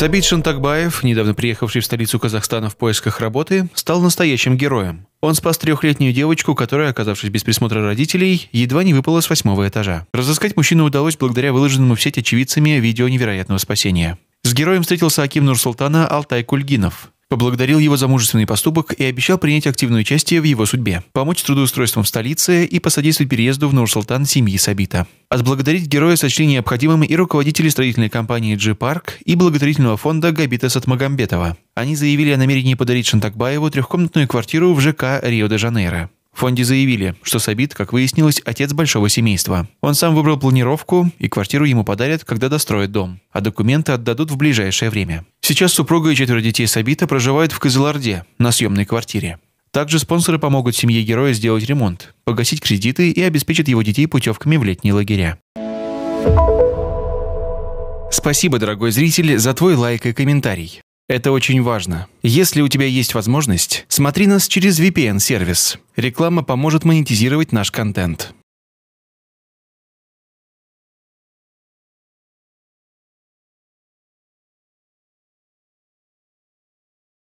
Сабит Шантакбаев, недавно приехавший в столицу Казахстана в поисках работы, стал настоящим героем. Он спас трехлетнюю девочку, которая, оказавшись без присмотра родителей, едва не выпала с восьмого этажа. Разыскать мужчину удалось благодаря выложенному в сеть очевидцами видео невероятного спасения. С героем встретился Аким Нурсултана Алтай Кульгинов поблагодарил его за мужественный поступок и обещал принять активное участие в его судьбе, помочь с трудоустройством в столице и посодействовать переезду в Нур-Султан семьи Сабита. Отблагодарить героя сочли необходимым и руководители строительной компании «Джи-Парк» и благотворительного фонда Габита Сатмагамбетова. Они заявили о намерении подарить Шантакбаеву трехкомнатную квартиру в ЖК Рио-де-Жанейро. В фонде заявили, что Сабит, как выяснилось, отец большого семейства. Он сам выбрал планировку, и квартиру ему подарят, когда достроят дом, а документы отдадут в ближайшее время. Сейчас супруга и четверо детей Сабита проживают в Кызыларде на съемной квартире. Также спонсоры помогут семье героя сделать ремонт, погасить кредиты и обеспечат его детей путевками в летние лагеря. Спасибо, дорогой зритель, за твой лайк и комментарий. Это очень важно. Если у тебя есть возможность, смотри нас через VPN-сервис. Реклама поможет монетизировать наш контент.